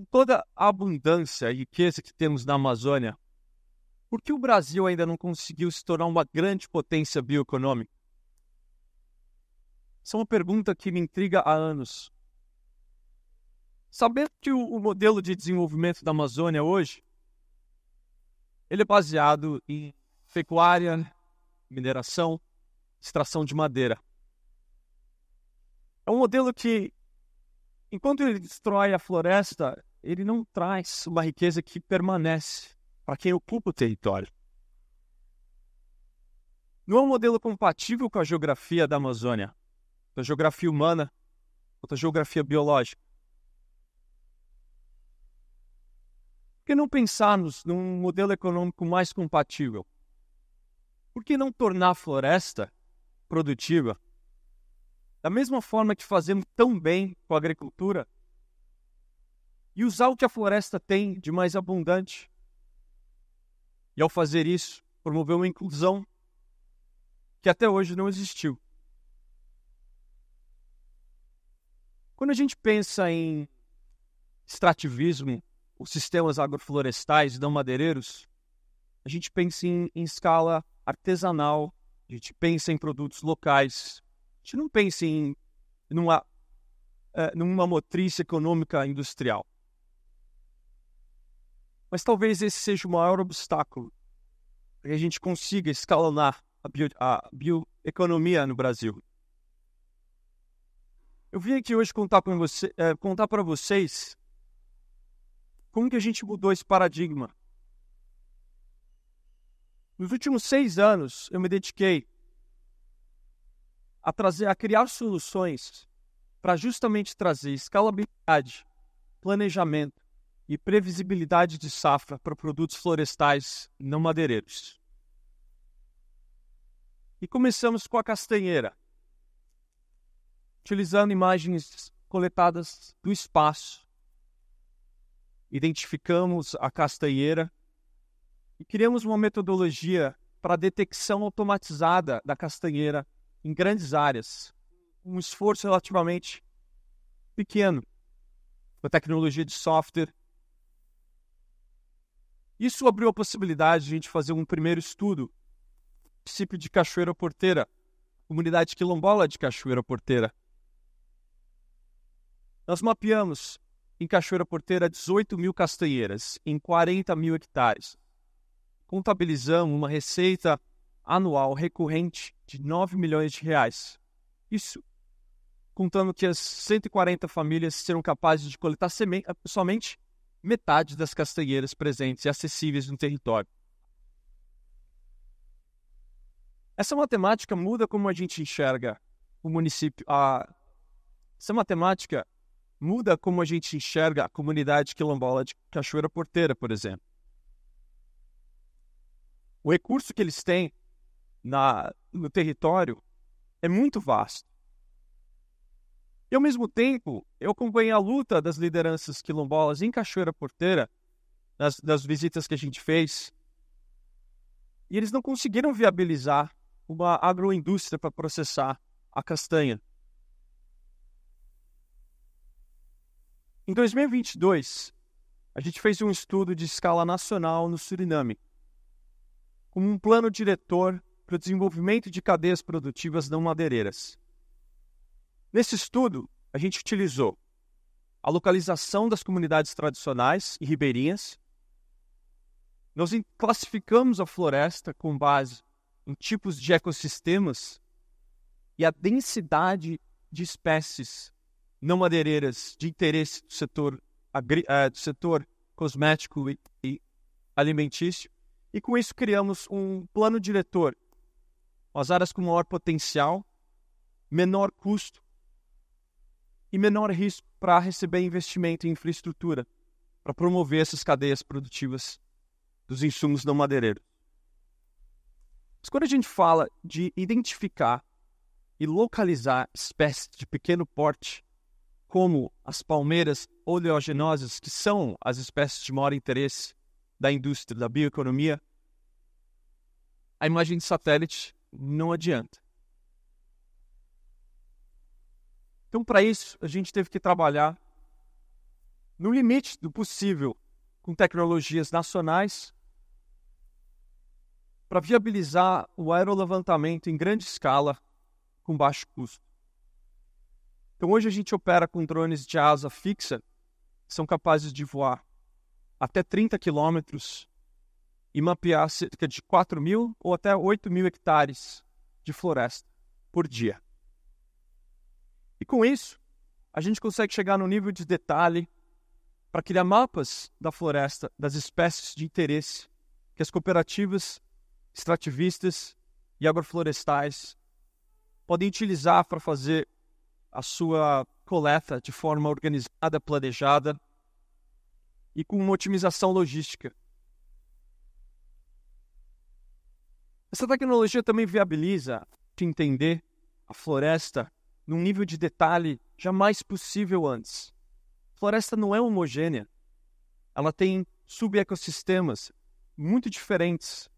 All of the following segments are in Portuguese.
com toda a abundância e riqueza que temos na Amazônia, por que o Brasil ainda não conseguiu se tornar uma grande potência bioeconômica? Essa é uma pergunta que me intriga há anos. Sabendo que o, o modelo de desenvolvimento da Amazônia hoje, ele é baseado em pecuária, mineração, extração de madeira. É um modelo que, enquanto ele destrói a floresta, ele não traz uma riqueza que permanece para quem ocupa o território. Não é um modelo compatível com a geografia da Amazônia, da geografia humana, ou da geografia biológica. Por que não pensarmos num modelo econômico mais compatível? Por que não tornar a floresta produtiva? Da mesma forma que fazemos tão bem com a agricultura, e usar o que a floresta tem de mais abundante. E ao fazer isso, promover uma inclusão que até hoje não existiu. Quando a gente pensa em extrativismo, os sistemas agroflorestais não madeireiros, a gente pensa em, em, escala artesanal, a gente pensa em produtos locais, a gente não pensa em numa, eh, numa motriz econômica industrial. Mas talvez esse seja o maior obstáculo para que a gente consiga escalonar a, bio, bioeconomia no Brasil. Eu vim aqui hoje contar para você, é, vocês como que a gente mudou esse paradigma. Nos últimos seis anos, eu me dediquei a, trazer, a criar soluções para justamente trazer escalabilidade, planejamento e previsibilidade de safra para produtos florestais não madeireiros. E começamos com a castanheira, utilizando imagens coletadas do espaço. Identificamos a castanheira e criamos uma metodologia para detecção automatizada da castanheira em grandes áreas, um esforço relativamente pequeno, com tecnologia de software isso abriu a possibilidade de a gente fazer um primeiro estudo. Município de Cachoeira Porteira, comunidade quilombola de Cachoeira Porteira. Nós mapeamos em Cachoeira Porteira 18 mil castanheiras em 40 mil hectares. Contabilizamos uma receita anual recorrente de 9 milhões de reais. Isso contando que as 140 famílias serão capazes de coletar somente metade das castanheiras presentes e acessíveis no território. Essa matemática muda como a gente enxerga o município. A... Essa matemática muda como a gente enxerga a comunidade quilombola de Cachoeira Porteira, por exemplo. O recurso que eles têm na... no território é muito vasto. E ao mesmo tempo, eu acompanhei a luta das lideranças quilombolas em Cachoeira Porteira, nas, das visitas que a gente fez, e eles não conseguiram viabilizar uma agroindústria para processar a castanha. Em 2022, a gente fez um estudo de escala nacional no Suriname, como um plano diretor para o desenvolvimento de cadeias produtivas não madeireiras. Nesse estudo, a gente utilizou a localização das comunidades tradicionais e ribeirinhas. Nós classificamos a floresta com base em tipos de ecossistemas e a densidade de espécies não madeireiras de interesse do setor, eh, do setor cosmético e alimentício. E com isso criamos um plano diretor, as áreas com maior potencial, menor custo e menor risco para receber investimento em infraestrutura para promover essas cadeias produtivas dos insumos não madeireiros. Mas quando a gente fala de identificar e localizar espécies de pequeno porte, como as palmeiras oleaginosas, que são as espécies de maior interesse da indústria da bioeconomia, a imagem de satélite não adianta. Então, para isso, a gente teve que trabalhar no limite do possível com tecnologias nacionais para viabilizar o aerolavantamento em grande escala com baixo custo. Então, hoje a gente opera com drones de asa fixa, que são capazes de voar até 30 quilômetros e mapear cerca de 4 mil ou até 8 mil hectares de floresta por dia. E com isso, a gente consegue chegar no nível de detalhe para criar mapas da floresta, das espécies de interesse que as cooperativas extrativistas e agroflorestais podem utilizar para fazer a sua coleta de forma organizada, planejada e com uma otimização logística. Essa tecnologia também viabiliza entender a floresta num nível de detalhe jamais possível antes. A floresta não é homogênea. Ela tem subecossistemas muito diferentes,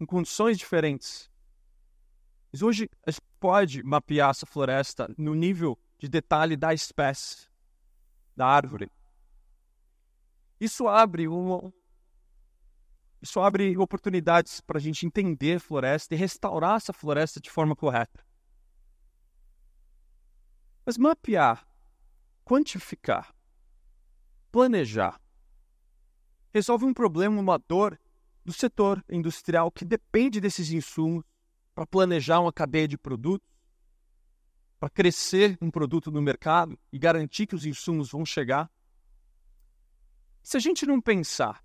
em condições diferentes. Mas hoje a gente pode mapear essa floresta no nível de detalhe da espécie, da árvore. Isso abre uma, isso abre oportunidades para a gente entender a floresta e restaurar essa floresta de forma correta. Mas mapear, quantificar, planejar resolve um problema, uma dor do setor industrial que depende desses insumos para planejar uma cadeia de produtos, para crescer um produto no mercado e garantir que os insumos vão chegar. Se a gente não pensar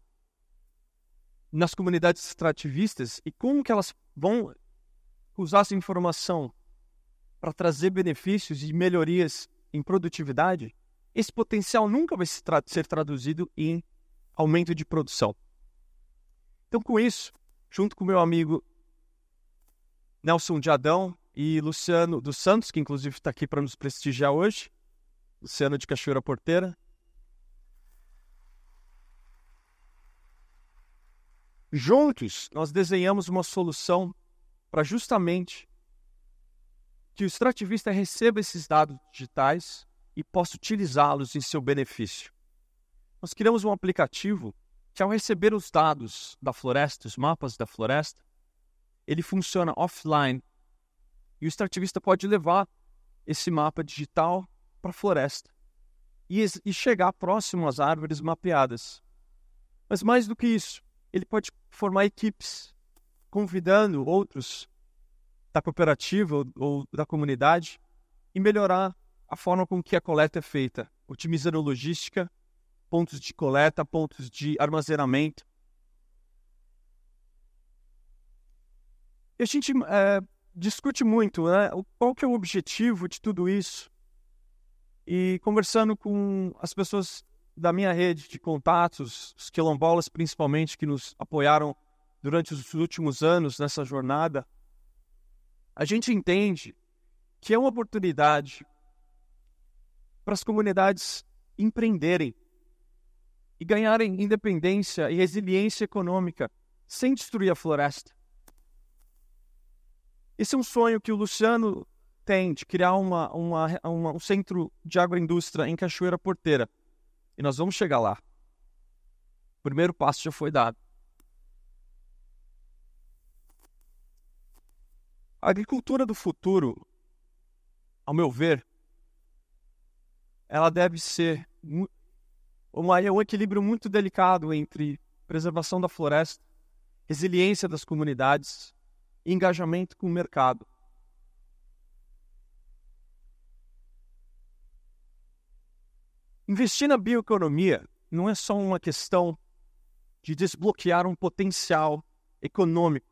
nas comunidades extrativistas e como que elas vão usar essa informação para trazer benefícios e melhorias em produtividade, esse potencial nunca vai ser traduzido em aumento de produção. Então, com isso, junto com meu amigo Nelson de Adão e Luciano dos Santos, que inclusive está aqui para nos prestigiar hoje, Luciano de Cachoeira Porteira. Juntos, nós desenhamos uma solução para justamente que o extrativista receba esses dados digitais e possa utilizá-los em seu benefício. Nós criamos um aplicativo que, ao receber os dados da floresta, os mapas da floresta, ele funciona offline e o extrativista pode levar esse mapa digital para a floresta e, e chegar próximo às árvores mapeadas. Mas mais do que isso, ele pode formar equipes, convidando outros da cooperativa ou, da comunidade e melhorar a forma com que a coleta é feita, otimizando a logística, pontos de coleta, pontos de armazenamento. E a gente é, discute muito né, qual que é o objetivo de tudo isso. E conversando com as pessoas da minha rede de contatos, os quilombolas principalmente, que nos apoiaram durante os últimos anos nessa jornada, a gente entende que é uma oportunidade para as comunidades empreenderem e ganharem independência e resiliência econômica sem destruir a floresta. Esse é um sonho que o Luciano tem de criar uma, uma, uma, um centro de agroindústria em Cachoeira Porteira. E nós vamos chegar lá. O primeiro passo já foi dado. A agricultura do futuro, ao meu ver, ela deve ser é um equilíbrio muito delicado entre preservação da floresta, resiliência das comunidades e engajamento com o mercado. Investir na bioeconomia não é só uma questão de desbloquear um potencial econômico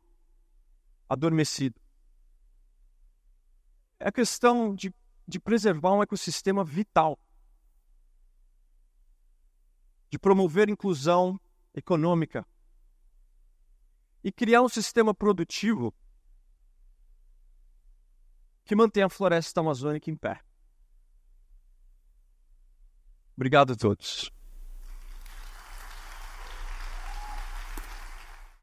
adormecido é a questão de, de preservar um ecossistema vital, de promover inclusão econômica e criar um sistema produtivo que mantenha a floresta amazônica em pé. Obrigado a todos.